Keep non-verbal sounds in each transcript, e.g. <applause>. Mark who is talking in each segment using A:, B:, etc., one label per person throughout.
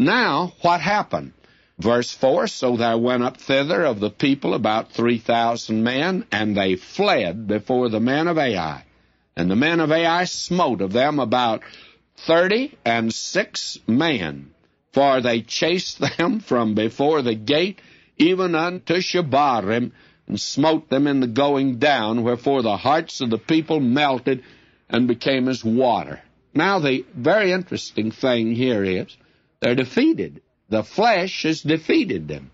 A: Now, what happened? Verse 4 So there went up thither of the people about 3,000 men, and they fled before the men of Ai. And the men of Ai smote of them about thirty and six men, for they chased <laughs> them from before the gate even unto Shabarim, and smote them in the going down, wherefore the hearts of the people melted and became as water. Now, the very interesting thing here is they're defeated. The flesh has defeated them.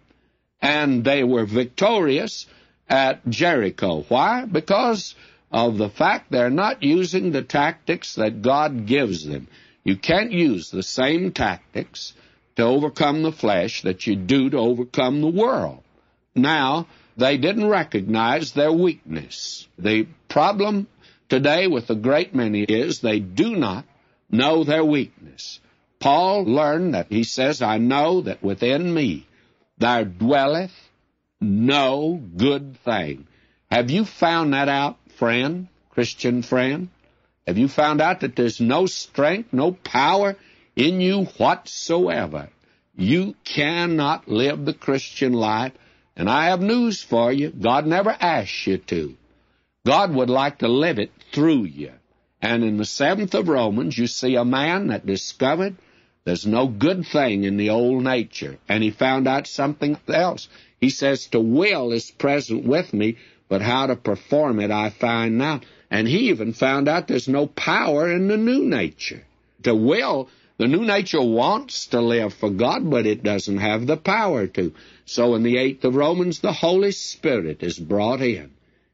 A: And they were victorious at Jericho. Why? Because of the fact they're not using the tactics that God gives them. You can't use the same tactics to overcome the flesh that you do to overcome the world. Now, they didn't recognize their weakness. The problem today with a great many is they do not know their weakness. Paul learned that he says, I know that within me there dwelleth no good thing. Have you found that out, friend, Christian friend? Have you found out that there's no strength, no power in you whatsoever? You cannot live the Christian life, and I have news for you. God never asks you to. God would like to live it through you. And in the seventh of Romans, you see a man that discovered there's no good thing in the old nature. And he found out something else. He says, To will is present with me, but how to perform it I find not. And he even found out there's no power in the new nature. To will, the new nature wants to live for God, but it doesn't have the power to. So in the 8th of Romans, the Holy Spirit is brought in.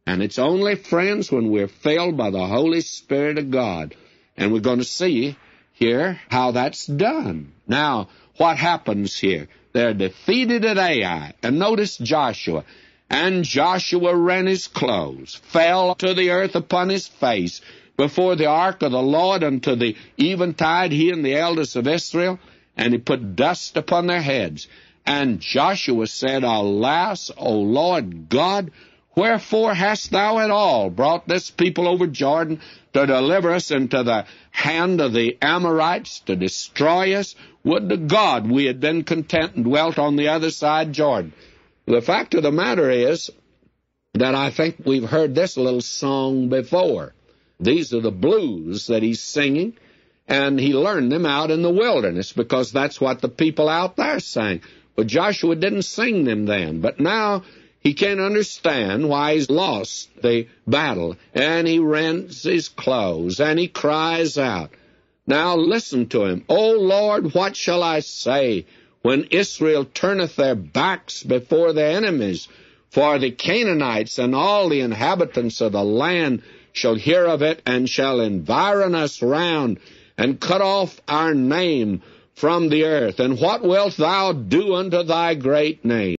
A: And it's only, friends, when we're filled by the Holy Spirit of God. And we're going to see here how that's done. Now, what happens here? They're defeated at Ai. And notice Joshua. And Joshua rent his clothes, fell to the earth upon his face before the ark of the Lord unto the eventide, he and the elders of Israel, and he put dust upon their heads. And Joshua said, Alas, O Lord God, Wherefore hast thou at all brought this people over Jordan to deliver us into the hand of the Amorites, to destroy us? Would to God we had been content and dwelt on the other side Jordan. The fact of the matter is that I think we've heard this little song before. These are the blues that he's singing, and he learned them out in the wilderness because that's what the people out there sang. But Joshua didn't sing them then, but now he can't understand why he's lost the battle, and he rends his clothes, and he cries out. Now listen to him. O Lord, what shall I say when Israel turneth their backs before their enemies? For the Canaanites and all the inhabitants of the land shall hear of it, and shall environ us round, and cut off our name from the earth. And what wilt thou do unto thy great name?